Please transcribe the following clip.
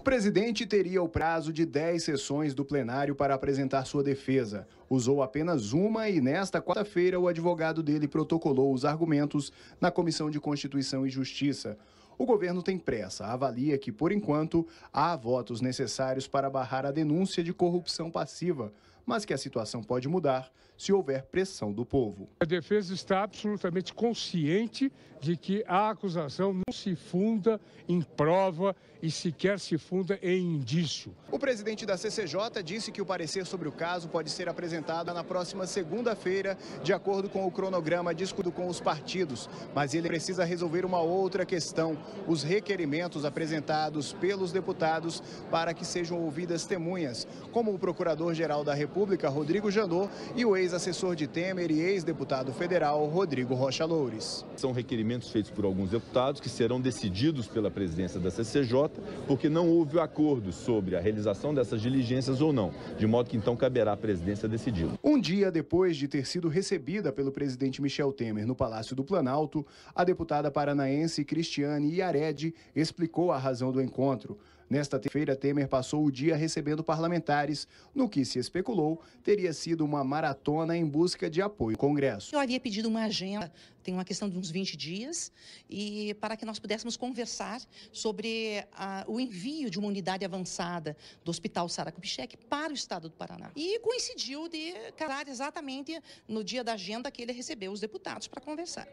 O presidente teria o prazo de 10 sessões do plenário para apresentar sua defesa. Usou apenas uma e, nesta quarta-feira, o advogado dele protocolou os argumentos na Comissão de Constituição e Justiça. O governo tem pressa, avalia que, por enquanto, há votos necessários para barrar a denúncia de corrupção passiva, mas que a situação pode mudar se houver pressão do povo. A defesa está absolutamente consciente de que a acusação não se funda em prova e sequer se funda em indício. O presidente da CCJ disse que o parecer sobre o caso pode ser apresentado na próxima segunda-feira, de acordo com o cronograma discutido com os partidos, mas ele precisa resolver uma outra questão, os requerimentos apresentados pelos deputados para que sejam ouvidas testemunhas, como o procurador-geral da República República, Rodrigo Janot, e o ex-assessor de Temer e ex-deputado federal, Rodrigo Rocha Loures. São requerimentos feitos por alguns deputados que serão decididos pela presidência da CCJ, porque não houve acordo sobre a realização dessas diligências ou não, de modo que então caberá à presidência decidir. Um dia depois de ter sido recebida pelo presidente Michel Temer no Palácio do Planalto, a deputada paranaense Cristiane Iared explicou a razão do encontro. Nesta terça-feira, Temer passou o dia recebendo parlamentares, no que se especulou teria sido uma maratona em busca de apoio ao Congresso. Eu havia pedido uma agenda, tem uma questão de uns 20 dias, e para que nós pudéssemos conversar sobre a, o envio de uma unidade avançada do Hospital Sara Kubitschek para o estado do Paraná. E coincidiu de calar exatamente no dia da agenda que ele recebeu os deputados para conversar.